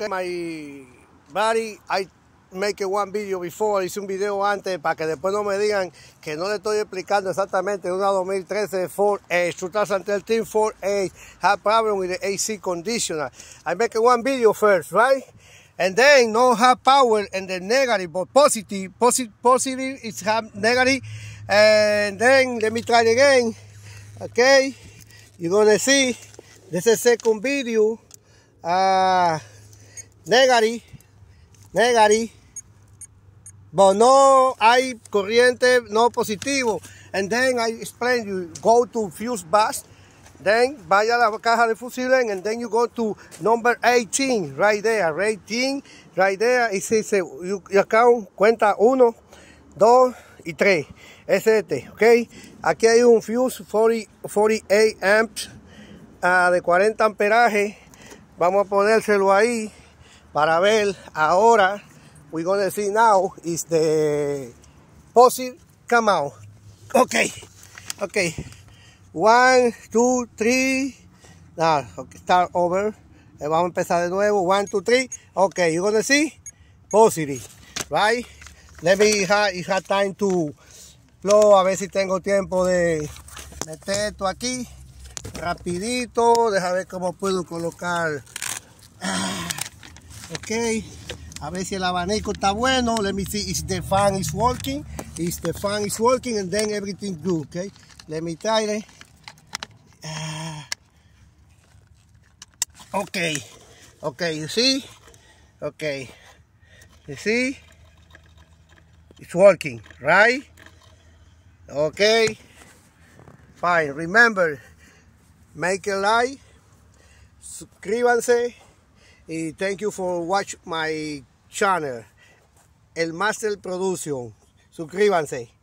okay, my buddy, I make one video before, hice un video antes para que después no me digan que no le estoy explicando exactamente una 2013 Ford Edge, 2013 4A, have problem with the AC conditioner. I make one video first, right? And then no have power and the negative, but positive, positive, positive is have negative. And then let me try it again. Okay, you're gonna see this is second video. Uh, Negari, negari. no hay corriente no positivo. And then I explain you go to fuse bus. Then vaya a la caja de fusible and then you go to number 18 right there. 18 right there. Y se, cuenta 1, 2 y 3. Es este, ok. Aquí hay un fuse 40, 48 amps ah, de 40 amperaje. Vamos a ponérselo ahí para ver ahora. We're gonna see now is the come out Okay, okay. One, two, three. Now, ah, okay, start over. Eh, vamos a empezar de nuevo. One, two, three. Okay, you're gonna see Posse, right? Let me have, time to flow A ver si tengo tiempo de meter esto aquí rapidito. Deja ver cómo puedo colocar. Ah ok a ver si el abanico está bueno let me see if the fan is working if the fan is working and then everything good ok let me try it Okay, ah. ok ok you see ok you see it's working right okay fine remember make a like suscríbanse y thank you for watch my channel, el Master Production. Suscríbanse.